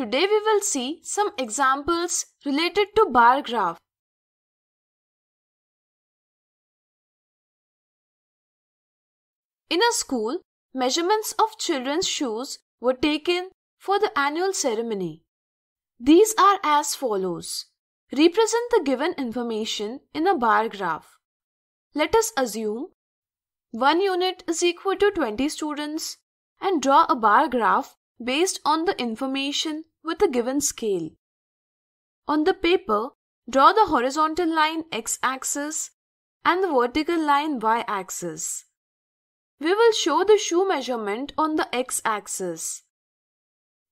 Today we will see some examples related to bar graph. In a school, measurements of children's shoes were taken for the annual ceremony. These are as follows. Represent the given information in a bar graph. Let us assume 1 unit is equal to 20 students and draw a bar graph based on the information with a given scale. On the paper, draw the horizontal line x-axis and the vertical line y-axis. We will show the shoe measurement on the x-axis.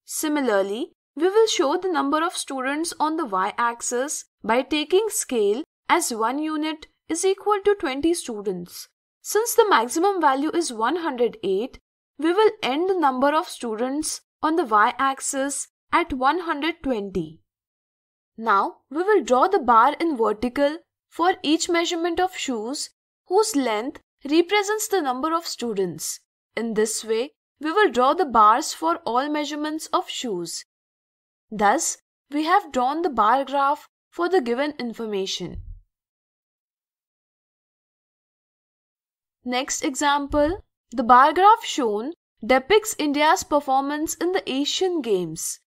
Similarly, we will show the number of students on the y-axis by taking scale as 1 unit is equal to 20 students. Since the maximum value is 108, we will end the number of students on the y-axis at 120. Now we will draw the bar in vertical for each measurement of shoes whose length represents the number of students. In this way, we will draw the bars for all measurements of shoes. Thus, we have drawn the bar graph for the given information. Next example, the bar graph shown depicts India's performance in the Asian Games.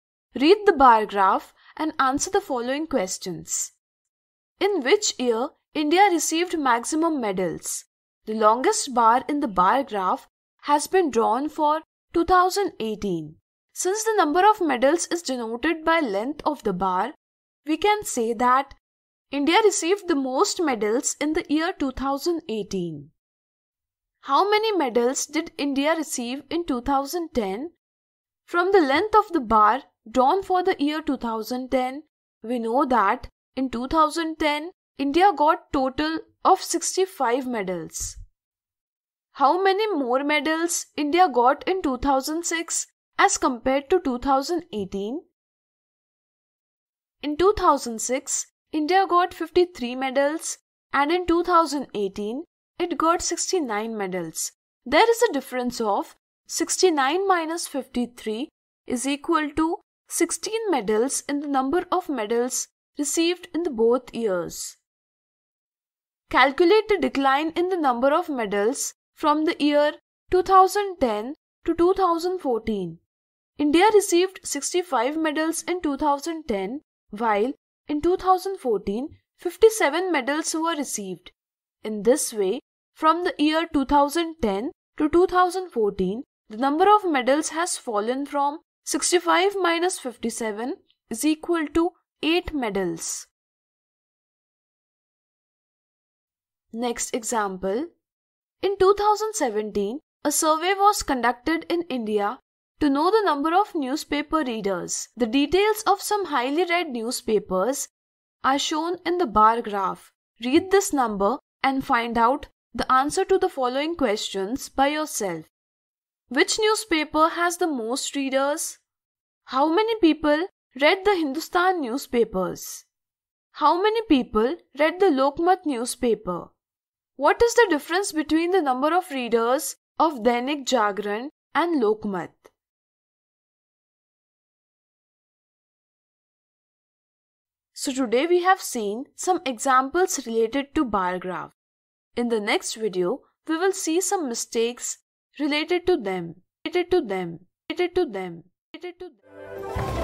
Read the bar graph and answer the following questions. In which year India received maximum medals? The longest bar in the bar graph has been drawn for 2018. Since the number of medals is denoted by length of the bar, we can say that India received the most medals in the year 2018. How many medals did India receive in 2010? From the length of the bar drawn for the year 2010, we know that in 2010 India got total of 65 medals. How many more medals India got in 2006 as compared to 2018? In 2006, India got 53 medals and in 2018 it got 69 medals. There is a difference of 69 minus 53 is equal to 16 medals in the number of medals received in the both years. Calculate the decline in the number of medals from the year 2010 to 2014. India received 65 medals in 2010 while in 2014 57 medals were received. In this way, from the year 2010 to 2014, the number of medals has fallen from 65 minus 57 is equal to 8 medals. Next example. In 2017, a survey was conducted in India to know the number of newspaper readers. The details of some highly read newspapers are shown in the bar graph. Read this number and find out the answer to the following questions by yourself. Which newspaper has the most readers? How many people read the Hindustan newspapers? How many people read the Lokmat newspaper? What is the difference between the number of readers of Dainik Jagran and Lokmat? So today we have seen some examples related to bar graph. In the next video, we will see some mistakes related to them, related to them, related to them, related to them.